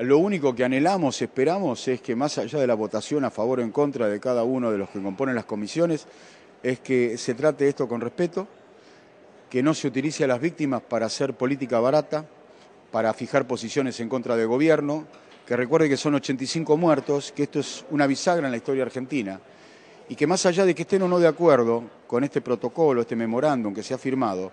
Lo único que anhelamos, esperamos, es que más allá de la votación a favor o en contra de cada uno de los que componen las comisiones, es que se trate esto con respeto, que no se utilice a las víctimas para hacer política barata, para fijar posiciones en contra del gobierno, que recuerde que son 85 muertos, que esto es una bisagra en la historia argentina, y que más allá de que estén o no de acuerdo con este protocolo, este memorándum que se ha firmado,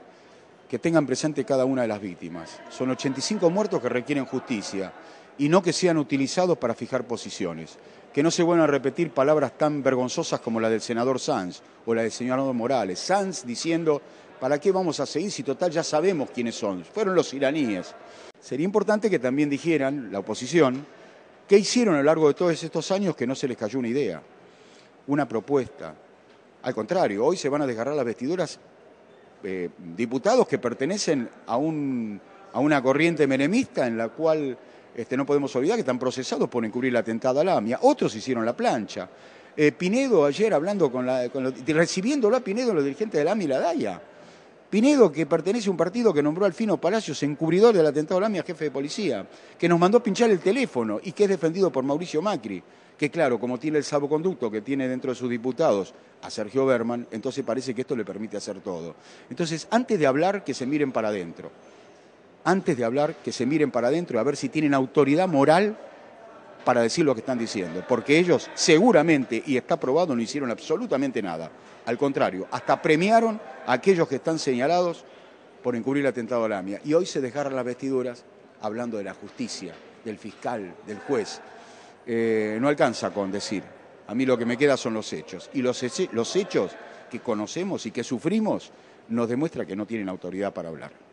que tengan presente cada una de las víctimas. Son 85 muertos que requieren justicia y no que sean utilizados para fijar posiciones. Que no se vuelvan a repetir palabras tan vergonzosas como la del senador Sanz o la del señor Morales. Sanz diciendo, ¿para qué vamos a seguir si total ya sabemos quiénes son? Fueron los iraníes. Sería importante que también dijeran, la oposición, qué hicieron a lo largo de todos estos años que no se les cayó una idea, una propuesta. Al contrario, hoy se van a desgarrar las vestiduras eh, diputados que pertenecen a, un, a una corriente menemista en la cual este, no podemos olvidar que están procesados por encubrir el atentado a la AMIA. Otros hicieron la plancha. Eh, Pinedo ayer hablando con la, recibiéndolo a Pinedo los dirigentes de la y la Daya. Pinedo, que pertenece a un partido que nombró al Fino Palacios encubridor del atentado a mía, jefe de policía, que nos mandó pinchar el teléfono y que es defendido por Mauricio Macri, que claro, como tiene el salvoconducto que tiene dentro de sus diputados a Sergio Berman, entonces parece que esto le permite hacer todo. Entonces, antes de hablar, que se miren para adentro. Antes de hablar, que se miren para adentro y a ver si tienen autoridad moral para decir lo que están diciendo, porque ellos seguramente, y está probado, no hicieron absolutamente nada. Al contrario, hasta premiaron a aquellos que están señalados por encubrir el atentado a la AMIA. Y hoy se desgarran las vestiduras hablando de la justicia, del fiscal, del juez. Eh, no alcanza con decir. A mí lo que me queda son los hechos. Y los, los hechos que conocemos y que sufrimos nos demuestra que no tienen autoridad para hablar.